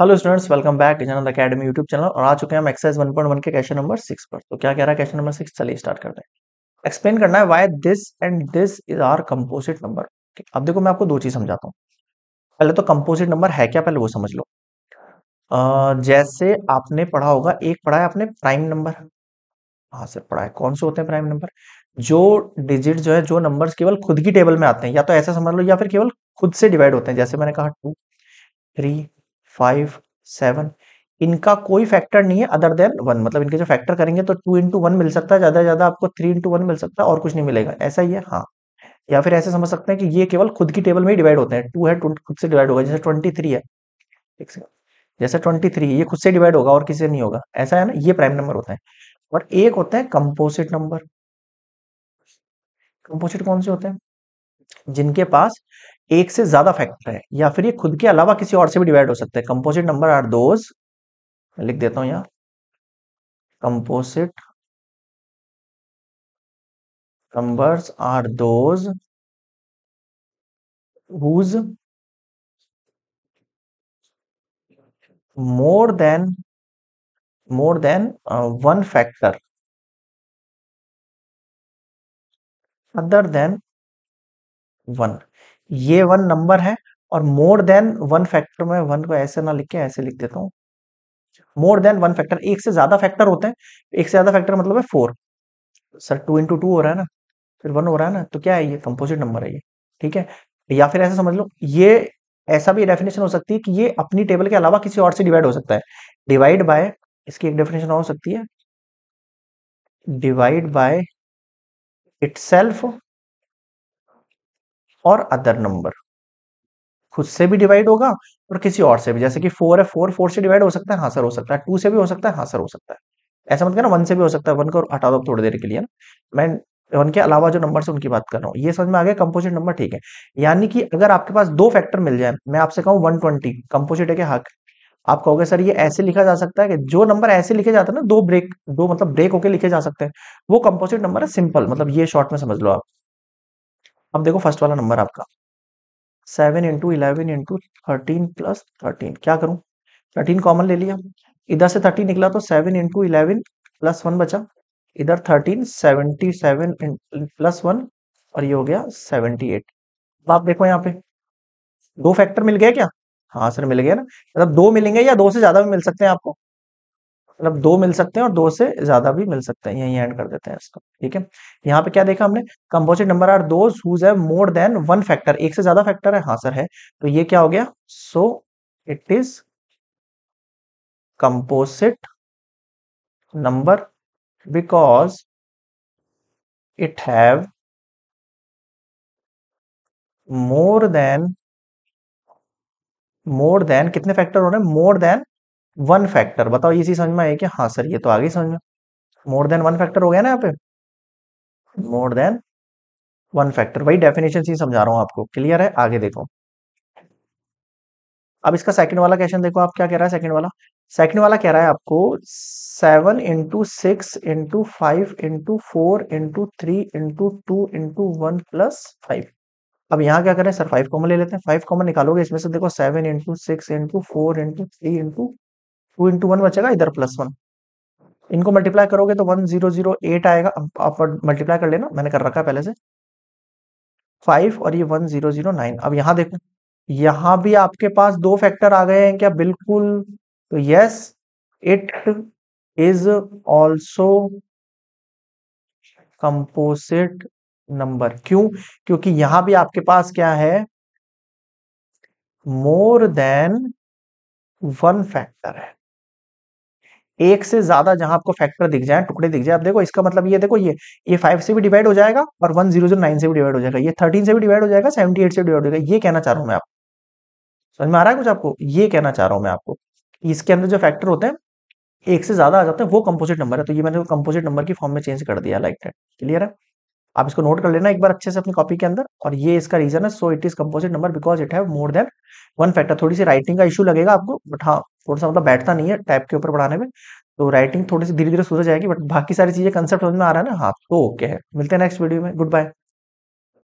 hello students welcome back general academy YouTube channel और आ चुके हैं हम एक्सरसाइज 1.1 के क्वेश्चन नंबर सिक्स पर तो क्या कह रहा है क्वेश्चन नंबर सिक्स चलिए स्टार्ट करते हैं एक्सप्लेन करना है why this and this is are composite number अब देखो मैं आपको दो चीज समझाता हूँ पहले तो कंपोजिट नंबर है क्या पहले वो समझ लो आ, जैसे आपने पढ़ा होगा एक पढ़ा है आपने प्राइम नंबर हाँ सर पढ़ा है कौन से होते हैं प्राइम नंबर जो डिजिट जो है जो नंबर केवल खुद की टेबल में आते हैं या तो ऐसा समझ लो या फिर केवल खुद से डिवाइड होते हैं जैसे मैंने कहा टू थ्री फाइव सेवन इनका कोई फैक्टर नहीं है अदर देन वन मतलब इनके जो फैक्टर करेंगे तो टू इंटू वन मिल सकता है ज्यादा ज्यादा आपको थ्री इंटू वन मिल सकता है और कुछ नहीं मिलेगा ऐसा ही है हाँ या फिर ऐसे समझ सकते हैं कि ये केवल खुद की टेबल में ही डिवाइड होते हैं टू है टू खुद से डिवाइड होगा जैसे ट्वेंटी थ्री है एक सेकंड जैसे ट्वेंटी थ्री ये खुद से डिवाइड होगा और किसी से नहीं होगा ऐसा है ना ये प्राइम नंबर होता है और एक होता है कंपोजिट नंबर कंपोजिट कौन से होते हैं जिनके पास एक से ज्यादा फैक्टर है या फिर ये खुद के अलावा किसी और से भी डिवाइड हो सकता है कंपोजिट नंबर आर दोज लिख देता हूं यहां composite numbers are those whose more than more than one factor other than one ये वन नंबर है और मोर देन वन फैक्टर में वन को ऐसे ना लिख के ऐसे लिख देता हूँ मोर देन वन फैक्टर एक से ज्यादा फैक्टर होते हैं एक से ज्यादा फैक्टर मतलब है four sir two into two हो रहा है ना फिर वन हो रहा है ना तो क्या है ये कंपोजिट नंबर है ये ठीक है या फिर ऐसा समझ लो ये ऐसा भी डेफिनेशन हो सकती है कि ये अपनी टेबल के अलावा किसी और से डिवाइड हो सकता है डिवाइड बाय इसकी एक डेफिनेशन हो सकती है डिवाइड बाय इट्सेल्फ और अदर नंबर खुद से भी डिवाइड होगा और किसी और से भी जैसे कि फोर है फोर फोर से डिवाइड हो सकता है हाँ सर हो सकता है टू से भी हो सकता है हाँ सर हो सकता है ऐसा मत करना वन से भी हो सकता है वन को हटा दो थोड़ी देर के लिए ना मैं वन के अलावा जो नंबर से उनकी बात कर रहा हूँ ये समझ में आ गया कंपोजिट नंबर ठीक है यानी कि अगर आपके पास दो फैक्टर मिल जाए मैं आपसे कहूँ वन ट्वेंटी कंपोजिट है के हक आप कहोगे सर ये ऐसे लिखा जा सकता है कि जो नंबर ऐसे लिखे जाते हैं ना दो ब्रेक दो मतलब ब्रेक होके लिखे जा सकते हैं वो कंपोजिट नंबर है सिंपल मतलब ये शॉर्ट में समझ लो आप अब देखो फर्स्ट वाला नंबर आपका seven into eleven into thirteen plus thirteen क्या करूं थर्टीन कॉमन ले लिया इधर से थर्टीन निकला तो seven into eleven plus one बचा इधर thirteen seventy seven plus one और ये हो गया सेवनटी एट अब आप देखो यहाँ पे दो फैक्टर मिल गया क्या हाँ सर मिल गया ना मतलब दो मिलेंगे या दो से ज्यादा भी मिल सकते हैं आपको मतलब दो मिल सकते हैं और दो से ज्यादा भी मिल सकते हैं यही एंड कर देते हैं इसको ठीक है यहाँ पे क्या देखा हमने कंपोजिट नंबर आर दो मोर देन वन फैक्टर एक से ज्यादा फैक्टर है हाँ सर है तो ये क्या हो गया so it is composite number because it have more than more than कितने फैक्टर हो रहे हैं मोर देन वन फैक्टर बताओ ये समझ में आए कि हाँ सर ये तो आगे समझ में मोर देन वन फैक्टर हो गया ना यहाँ पे मोर देन वन फैक्टर वही डेफिनेशन से समझा रहा हूँ आपको क्लियर है आगे देखो अब इसका सेकंड वाला क्वेश्चन देखो आप क्या कह रहा है सेकंड वाला सेकंड वाला कह रहा है आपको seven into six into five into four into three into two into one plus five अब यहाँ क्या करें सर फाइव कॉमन ले लेते हैं फाइव कॉमन निकालोगे इसमें से देखो seven into six into four into three into two into one बचेगा इधर प्लस वन इनको मल्टीप्लाई करोगे तो वन जीरो जीरो एट आएगा आप मल्टीप्लाई कर लेना मैंने कर रखा है पहले से फाइव और ये वन जीरो जीरो नाइन अब यहां देखो यहां भी आपके पास दो फैक्टर आ गए हैं क्या बिल्कुल तो yes it is also composite number क्यों क्योंकि यहां भी आपके पास क्या है मोर देन वन फैक्टर है एक से ज्यादा जहां आपको फैक्टर दिख जाए टुकड़े दिख जाए आप देखो इसका मतलब ये देखो ये ये फाइव से भी डिवाइड हो जाएगा और वन जीरो जीरो नाइन से भी डिवाइड हो जाएगा ये थर्टीन से भी डिवाइड हो जाएगा सेवेंटी एट से डिवाइड हो जाएगा ये कहना चाह रहा हूँ मैं आपको समझ में आ रहा है कुछ आपको ये कहना चाह रहा हूँ मैं आपको इसके अंदर जो फैक्टर होते हैं एक से ज्यादा आ जाते हैं वो कंपोजिट नंबर है तो ये मैंने कंपोजिट नंबर की फॉर्म में चेंज कर दिया लाइक दैट क्लियर है आप इसको नोट कर लेना एक बार अच्छे से अपनी कॉपी के अंदर और ये इसका रीजन है so it is composite number because it have more than one factor थोड़ी सी राइटिंग का इशू लगेगा आपको बट हाँ थोड़ा सा मतलब बैठता नहीं है टाइप के ऊपर बढ़ाने में तो राइटिंग थोड़ी सी धीरे धीरे सुधर जाएगी बट बाकी सारी चीजें कंसेप्ट समझ में आ रहा है ना हाँ तो ओके है मिलते हैं नेक्स्ट वीडियो में गुड बाय